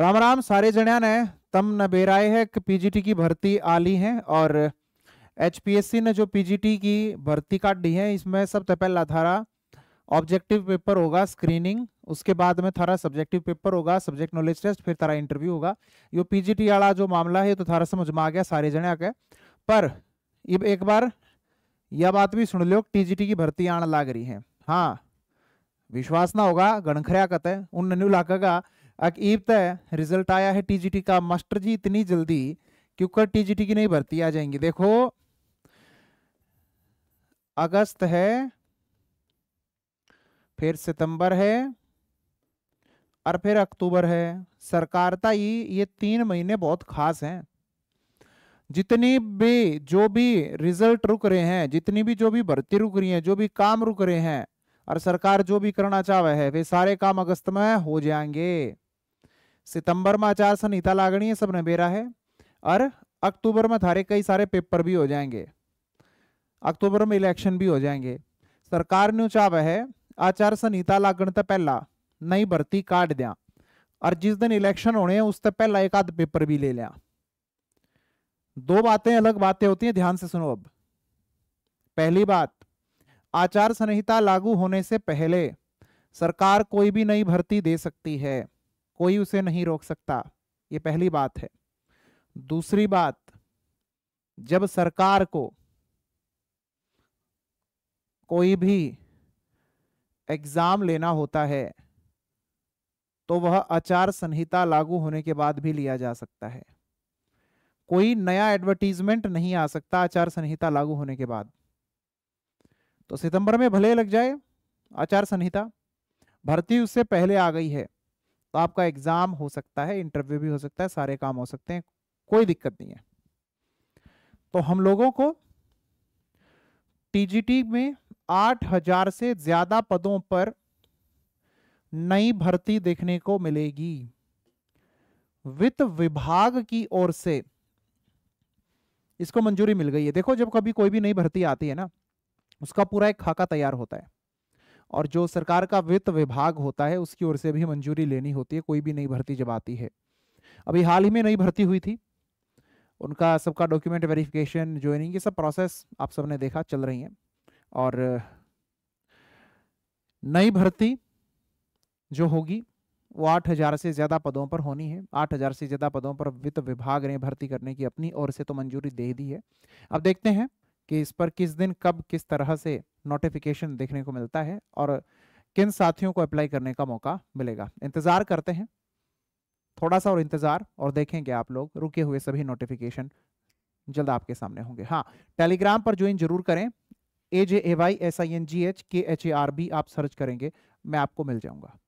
राम राम सारे जनिया ने तम नबेराए है कि पीजीटी की भर्ती आली है और एचपीएससी ने जो पीजीटी की भर्ती काट दी है इसमें सबसे पहला थारा ऑब्जेक्टिव पेपर होगा स्क्रीनिंग उसके बाद में थारा सब्जेक्टिव पेपर होगा सब्जेक्ट नॉलेज टेस्ट फिर थारा इंटरव्यू होगा यो पीजीटी वाला जो मामला है तो थारा समझ में आ गया सारे जने के पर इब एक बार यह बात भी सुन लो टीजीटी की भर्ती आने लाग रही है हाँ विश्वास ना होगा गणखरिया कत है उन न्यू लाकेगा अकीब तय रिजल्ट आया है टीजीटी का मास्टर जी इतनी जल्दी क्योंकि टीजीटी की नहीं भर्ती आ जाएंगी देखो अगस्त है फिर सितंबर है और फिर अक्टूबर है सरकारता ही ये तीन महीने बहुत खास हैं जितनी भी जो भी रिजल्ट रुक रहे हैं जितनी भी जो भी भर्ती रुक रही है जो भी काम रुक रहे हैं और सरकार जो भी करना चाह रहे है वे सारे काम अगस्त में हो जाएंगे सितंबर में आचार संहिता લાગણી સબ सब नबेरा है और अक्टूबर में थारे कई सारे पेपर भी हो जाएंगे अक्टूबर में इलेक्शन भी हो जाएंगे सरकार ने चाहे है आचार संहिता लागण तो पहला नई भर्ती काट दिया और जिस दिन इलेक्शन होने हैं उससे पहला एक आध पेपर भी ले लिया दो बातें अलग बातें होती हैं ध्यान से सुनो अब पहली बात आचार संहिता लागू होने से पहले सरकार कोई भी नई भर्ती दे सकती है कोई उसे नहीं रोक सकता ये पहली बात है दूसरी बात जब सरकार को कोई भी एग्ज़ाम लेना होता है तो वह आचार संहिता लागू होने के बाद भी लिया जा सकता है कोई नया एडवर्टीजमेंट नहीं आ सकता आचार संहिता लागू होने के बाद तो सितंबर में भले लग जाए आचार संहिता भर्ती उससे पहले आ गई है तो आपका एग्जाम हो सकता है इंटरव्यू भी हो सकता है सारे काम हो सकते हैं कोई दिक्कत नहीं है तो हम लोगों को टीजीटी में आठ हजार से ज्यादा पदों पर नई भर्ती देखने को मिलेगी वित्त विभाग की ओर से इसको मंजूरी मिल गई है देखो जब कभी कोई भी नई भर्ती आती है ना उसका पूरा एक खाका तैयार होता है और जो सरकार का वित्त विभाग होता है उसकी ओर से भी मंजूरी लेनी होती है कोई भी नई भर्ती जब आती है अभी हाल ही में नई भर्ती हुई थी उनका सबका डॉक्यूमेंट वेरिफिकेशन ज्वाइनिंग ये सब प्रोसेस आप सबने देखा चल रही है और नई भर्ती जो होगी वो आठ हज़ार से ज़्यादा पदों पर होनी है आठ हज़ार से ज़्यादा पदों पर वित्त विभाग ने भर्ती करने की अपनी ओर से तो मंजूरी दे दी है अब देखते हैं कि इस पर किस दिन कब किस तरह से नोटिफिकेशन देखने को मिलता है और किन साथियों को अप्लाई करने का मौका मिलेगा इंतजार करते हैं थोड़ा सा और इंतजार और देखेंगे आप लोग रुके हुए सभी नोटिफिकेशन जल्द आपके सामने होंगे हाँ टेलीग्राम पर ज्वाइन जरूर करें A J A Y S I N G H K H A R B आप सर्च करेंगे मैं आपको मिल जाऊंगा